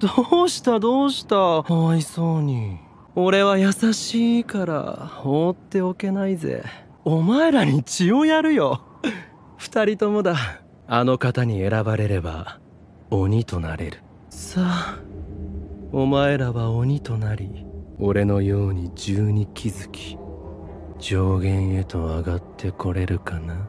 どうしたどうしたかわいそうに。俺は優しいから放っておけないぜ。お前らに血をやるよ。二人ともだ。あの方に選ばれれば鬼となれる。さあ、お前らは鬼となり、俺のように十二気づき、上限へと上がってこれるかな。